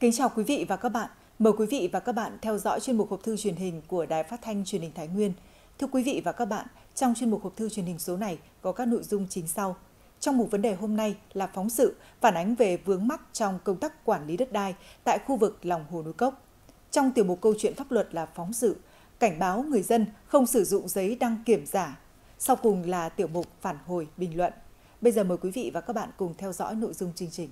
Kính chào quý vị và các bạn. Mời quý vị và các bạn theo dõi chuyên mục hộp thư truyền hình của Đài Phát thanh Truyền hình Thái Nguyên. Thưa quý vị và các bạn, trong chuyên mục hộp thư truyền hình số này có các nội dung chính sau. Trong mục vấn đề hôm nay là phóng sự phản ánh về vướng mắc trong công tác quản lý đất đai tại khu vực lòng hồ núi Cốc. Trong tiểu mục câu chuyện pháp luật là phóng sự cảnh báo người dân không sử dụng giấy đăng kiểm giả. Sau cùng là tiểu mục phản hồi bình luận. Bây giờ mời quý vị và các bạn cùng theo dõi nội dung chương trình.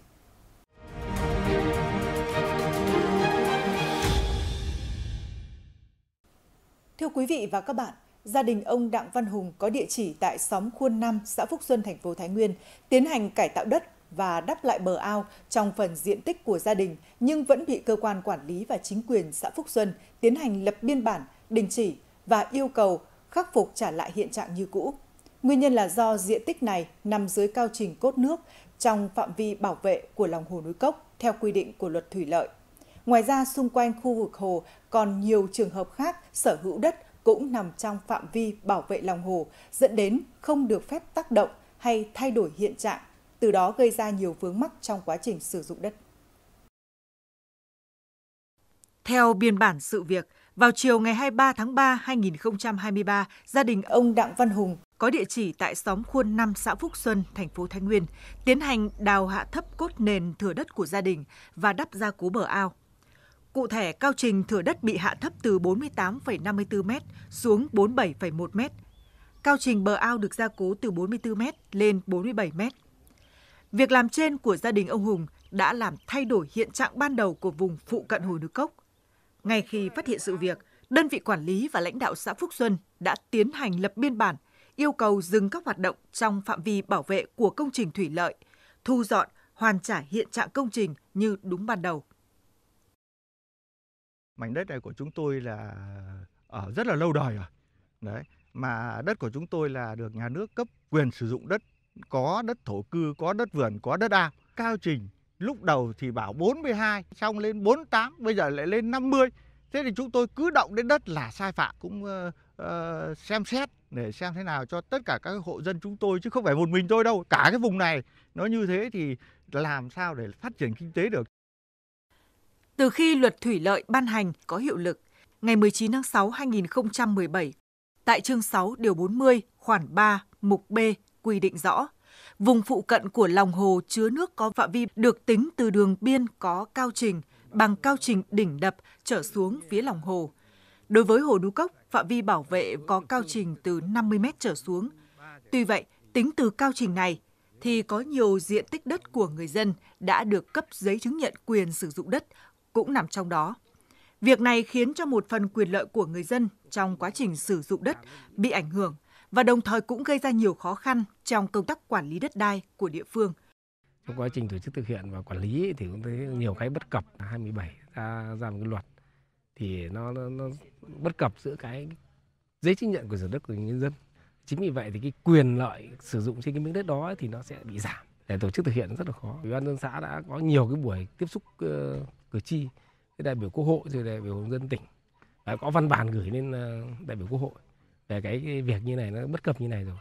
thưa quý vị và các bạn, gia đình ông Đặng Văn Hùng có địa chỉ tại xóm Khuôn Năm, xã Phúc Xuân, thành phố Thái Nguyên, tiến hành cải tạo đất và đắp lại bờ ao trong phần diện tích của gia đình nhưng vẫn bị cơ quan quản lý và chính quyền xã Phúc Xuân tiến hành lập biên bản, đình chỉ và yêu cầu khắc phục trả lại hiện trạng như cũ. Nguyên nhân là do diện tích này nằm dưới cao trình cốt nước trong phạm vi bảo vệ của lòng hồ núi Cốc theo quy định của luật thủy lợi Ngoài ra, xung quanh khu vực hồ còn nhiều trường hợp khác sở hữu đất cũng nằm trong phạm vi bảo vệ lòng hồ, dẫn đến không được phép tác động hay thay đổi hiện trạng, từ đó gây ra nhiều vướng mắc trong quá trình sử dụng đất. Theo biên bản sự việc, vào chiều ngày 23 tháng 3 2023, gia đình ông Đặng Văn Hùng có địa chỉ tại xóm Khuôn 5 xã Phúc Xuân, thành phố Thái Nguyên, tiến hành đào hạ thấp cốt nền thừa đất của gia đình và đắp ra cố bờ ao. Cụ thể, cao trình thửa đất bị hạ thấp từ 48,54m xuống 47,1m. Cao trình bờ ao được gia cố từ 44m lên 47m. Việc làm trên của gia đình ông Hùng đã làm thay đổi hiện trạng ban đầu của vùng phụ cận hồ nước cốc. Ngay khi phát hiện sự việc, đơn vị quản lý và lãnh đạo xã Phúc Xuân đã tiến hành lập biên bản, yêu cầu dừng các hoạt động trong phạm vi bảo vệ của công trình thủy lợi, thu dọn, hoàn trả hiện trạng công trình như đúng ban đầu mảnh đất này của chúng tôi là ở rất là lâu đời rồi đấy mà đất của chúng tôi là được nhà nước cấp quyền sử dụng đất có đất thổ cư có đất vườn có đất ao cao trình lúc đầu thì bảo 42 xong lên 48 bây giờ lại lên 50 thế thì chúng tôi cứ động đến đất là sai phạm cũng uh, uh, xem xét để xem thế nào cho tất cả các hộ dân chúng tôi chứ không phải một mình tôi đâu cả cái vùng này nó như thế thì làm sao để phát triển kinh tế được từ khi luật thủy lợi ban hành có hiệu lực ngày 19 tháng 6 2017 tại chương 6 điều 40 khoản 3 mục B quy định rõ vùng phụ cận của lòng hồ chứa nước có phạm vi được tính từ đường biên có cao trình bằng cao trình đỉnh đập trở xuống phía lòng hồ. Đối với hồ Đú Cốc, phạm vi bảo vệ có cao trình từ 50 m trở xuống. Tuy vậy, tính từ cao trình này thì có nhiều diện tích đất của người dân đã được cấp giấy chứng nhận quyền sử dụng đất cũng nằm trong đó. Việc này khiến cho một phần quyền lợi của người dân trong quá trình sử dụng đất bị ảnh hưởng và đồng thời cũng gây ra nhiều khó khăn trong công tác quản lý đất đai của địa phương. Trong quá trình tổ chức thực hiện và quản lý thì cũng thấy nhiều cái bất cập 27 ra ra một cái luật thì nó, nó, nó bất cập giữa cái giấy chứng nhận của sử đất của nhân dân. Chính vì vậy thì cái quyền lợi sử dụng trên cái miếng đất đó thì nó sẽ bị giảm để tổ chức thực hiện rất là khó. Ủy ban dân xã đã có nhiều cái buổi tiếp xúc ờ, cử tri, đại biểu quốc hội rồi đại biểu dân tỉnh đã có văn bản gửi lên ờ, đại biểu quốc hội về cái việc như này nó bất cập như này rồi.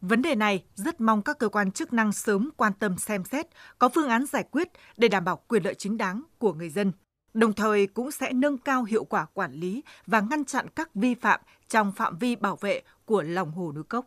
Vấn đề này rất mong các cơ quan chức năng sớm quan tâm xem xét, có phương án giải quyết để đảm bảo quyền lợi chính đáng của người dân. Đồng thời cũng sẽ nâng cao hiệu quả quản lý và ngăn chặn các vi phạm trong phạm vi bảo vệ của lòng hồ núi Cốc.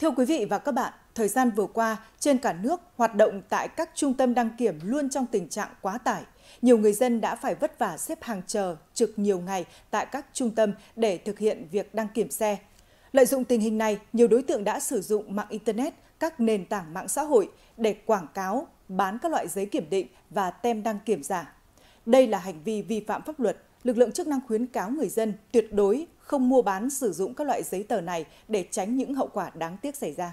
Thưa quý vị và các bạn, thời gian vừa qua, trên cả nước hoạt động tại các trung tâm đăng kiểm luôn trong tình trạng quá tải. Nhiều người dân đã phải vất vả xếp hàng chờ trực nhiều ngày tại các trung tâm để thực hiện việc đăng kiểm xe. Lợi dụng tình hình này, nhiều đối tượng đã sử dụng mạng Internet, các nền tảng mạng xã hội để quảng cáo, bán các loại giấy kiểm định và tem đăng kiểm giả. Đây là hành vi vi phạm pháp luật lực lượng chức năng khuyến cáo người dân tuyệt đối không mua bán sử dụng các loại giấy tờ này để tránh những hậu quả đáng tiếc xảy ra.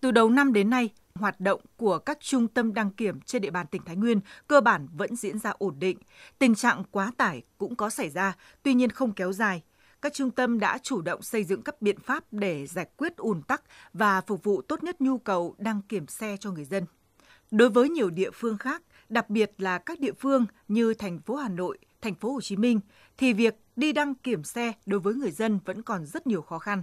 Từ đầu năm đến nay, hoạt động của các trung tâm đăng kiểm trên địa bàn tỉnh Thái Nguyên cơ bản vẫn diễn ra ổn định. Tình trạng quá tải cũng có xảy ra, tuy nhiên không kéo dài. Các trung tâm đã chủ động xây dựng các biện pháp để giải quyết ùn tắc và phục vụ tốt nhất nhu cầu đăng kiểm xe cho người dân. Đối với nhiều địa phương khác, đặc biệt là các địa phương như thành phố Hà Nội, thành phố Hồ Chí Minh thì việc đi đăng kiểm xe đối với người dân vẫn còn rất nhiều khó khăn.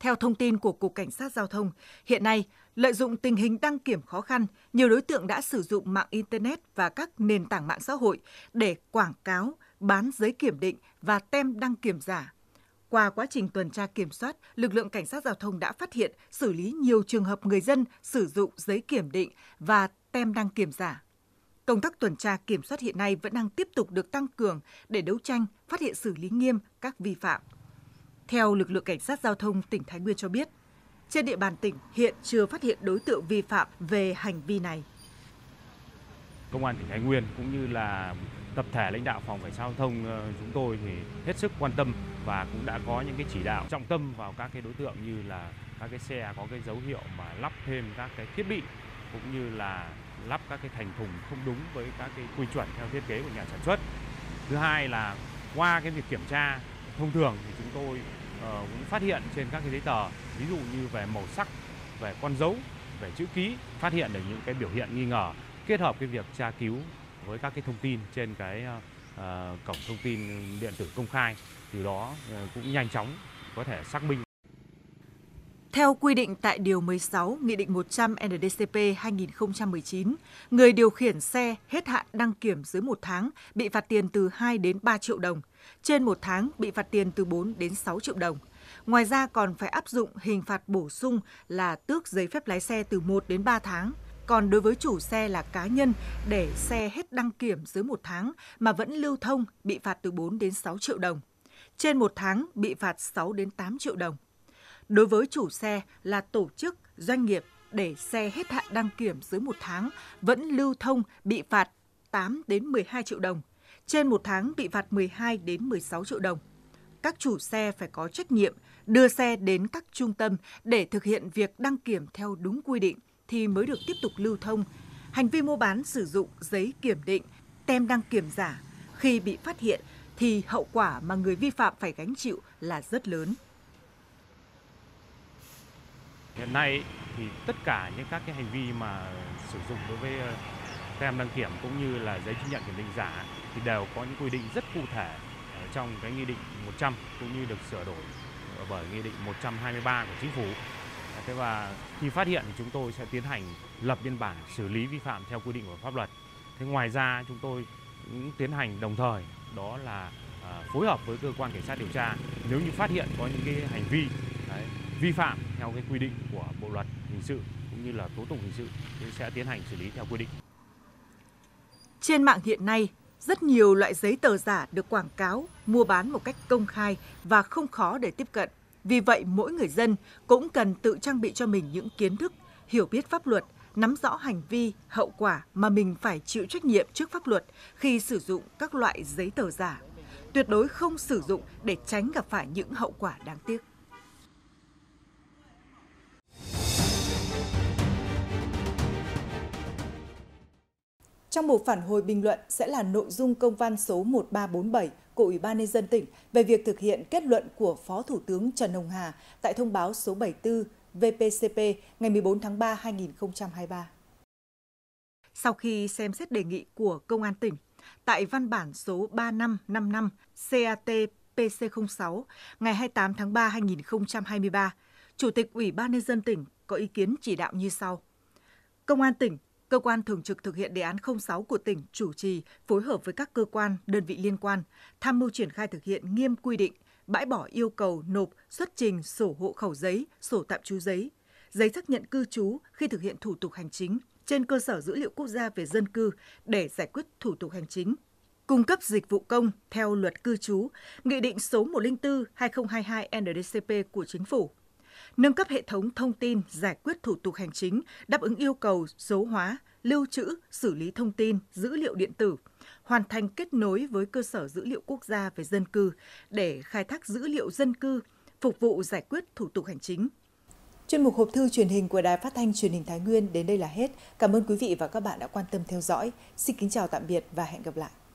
Theo thông tin của Cục Cảnh sát Giao thông, hiện nay, lợi dụng tình hình đăng kiểm khó khăn, nhiều đối tượng đã sử dụng mạng Internet và các nền tảng mạng xã hội để quảng cáo, bán giấy kiểm định và tem đăng kiểm giả. Qua quá trình tuần tra kiểm soát, lực lượng cảnh sát giao thông đã phát hiện xử lý nhiều trường hợp người dân sử dụng giấy kiểm định và tem đăng kiểm giả. Công tác tuần tra kiểm soát hiện nay vẫn đang tiếp tục được tăng cường để đấu tranh, phát hiện xử lý nghiêm các vi phạm. Theo lực lượng cảnh sát giao thông tỉnh Thái Nguyên cho biết, trên địa bàn tỉnh hiện chưa phát hiện đối tượng vi phạm về hành vi này. Công an tỉnh Thái Nguyên cũng như là tập thể lãnh đạo phòng cảnh sát giao thông ờ, chúng tôi thì hết sức quan tâm và cũng đã có những cái chỉ đạo trọng tâm vào các cái đối tượng như là các cái xe có cái dấu hiệu mà lắp thêm các cái thiết bị cũng như là lắp các cái thành thùng không đúng với các cái quy chuẩn theo thiết kế của nhà sản xuất thứ hai là qua cái việc kiểm tra thông thường thì chúng tôi uh, cũng phát hiện trên các cái giấy tờ ví dụ như về màu sắc về con dấu về chữ ký phát hiện được những cái biểu hiện nghi ngờ kết hợp cái việc tra cứu với các cái thông tin trên cái uh, cổng thông tin điện tử công khai từ đó uh, cũng nhanh chóng có thể xác minh theo quy định tại Điều 16 Nghị định 100 NDCP 2019, người điều khiển xe hết hạn đăng kiểm dưới một tháng bị phạt tiền từ 2 đến 3 triệu đồng, trên một tháng bị phạt tiền từ 4 đến 6 triệu đồng. Ngoài ra còn phải áp dụng hình phạt bổ sung là tước giấy phép lái xe từ 1 đến 3 tháng. Còn đối với chủ xe là cá nhân để xe hết đăng kiểm dưới một tháng mà vẫn lưu thông bị phạt từ 4 đến 6 triệu đồng. Trên một tháng bị phạt 6 đến 8 triệu đồng. Đối với chủ xe là tổ chức, doanh nghiệp để xe hết hạn đăng kiểm dưới một tháng vẫn lưu thông bị phạt 8 đến 12 triệu đồng, trên một tháng bị phạt 12 đến 16 triệu đồng. Các chủ xe phải có trách nhiệm đưa xe đến các trung tâm để thực hiện việc đăng kiểm theo đúng quy định thì mới được tiếp tục lưu thông. Hành vi mua bán sử dụng giấy kiểm định, tem đăng kiểm giả khi bị phát hiện thì hậu quả mà người vi phạm phải gánh chịu là rất lớn hiện nay thì tất cả những các cái hành vi mà sử dụng đối với ờ, tem đăng kiểm cũng như là giấy chứng nhận kiểm định giả thì đều có những quy định rất cụ thể ở trong cái nghị định 100 cũng như được sửa đổi bởi nghị định 123 của chính phủ. Thế và khi phát hiện thì chúng tôi sẽ tiến hành lập biên bản xử lý vi phạm theo quy định của pháp luật. Thế ngoài ra chúng tôi cũng tiến hành đồng thời đó là ờ, phối hợp với cơ quan cảnh sát điều tra nếu như phát hiện có những cái hành vi vi phạm theo cái quy định của Bộ luật hình sự cũng như là tố tụng hình sự thì sẽ tiến hành xử lý theo quy định. Trên mạng hiện nay, rất nhiều loại giấy tờ giả được quảng cáo, mua bán một cách công khai và không khó để tiếp cận. Vì vậy, mỗi người dân cũng cần tự trang bị cho mình những kiến thức, hiểu biết pháp luật, nắm rõ hành vi, hậu quả mà mình phải chịu trách nhiệm trước pháp luật khi sử dụng các loại giấy tờ giả. Tuyệt đối không sử dụng để tránh gặp phải những hậu quả đáng tiếc. Trong một phản hồi bình luận sẽ là nội dung công văn số 1347 của Ủy ban Nhân dân tỉnh về việc thực hiện kết luận của Phó Thủ tướng Trần Hồng Hà tại thông báo số 74 VPCP ngày 14 tháng 3 2023. Sau khi xem xét đề nghị của Công an tỉnh, tại văn bản số 3555 CAT PC06 ngày 28 tháng 3 2023, Chủ tịch Ủy ban nhân dân tỉnh có ý kiến chỉ đạo như sau: Công an tỉnh Cơ quan thường trực thực hiện đề án 06 của tỉnh chủ trì phối hợp với các cơ quan, đơn vị liên quan, tham mưu triển khai thực hiện nghiêm quy định, bãi bỏ yêu cầu nộp, xuất trình sổ hộ khẩu giấy, sổ tạm trú giấy, giấy xác nhận cư trú khi thực hiện thủ tục hành chính trên cơ sở dữ liệu quốc gia về dân cư để giải quyết thủ tục hành chính cung cấp dịch vụ công theo luật cư trú, Nghị định số 104-2022 NDCP của Chính phủ nâng cấp hệ thống thông tin giải quyết thủ tục hành chính đáp ứng yêu cầu số hóa, lưu trữ, xử lý thông tin, dữ liệu điện tử, hoàn thành kết nối với cơ sở dữ liệu quốc gia về dân cư để khai thác dữ liệu dân cư phục vụ giải quyết thủ tục hành chính. Chuyên mục hộp thư truyền hình của Đài Phát thanh Truyền hình Thái Nguyên đến đây là hết. Cảm ơn quý vị và các bạn đã quan tâm theo dõi. Xin kính chào tạm biệt và hẹn gặp lại.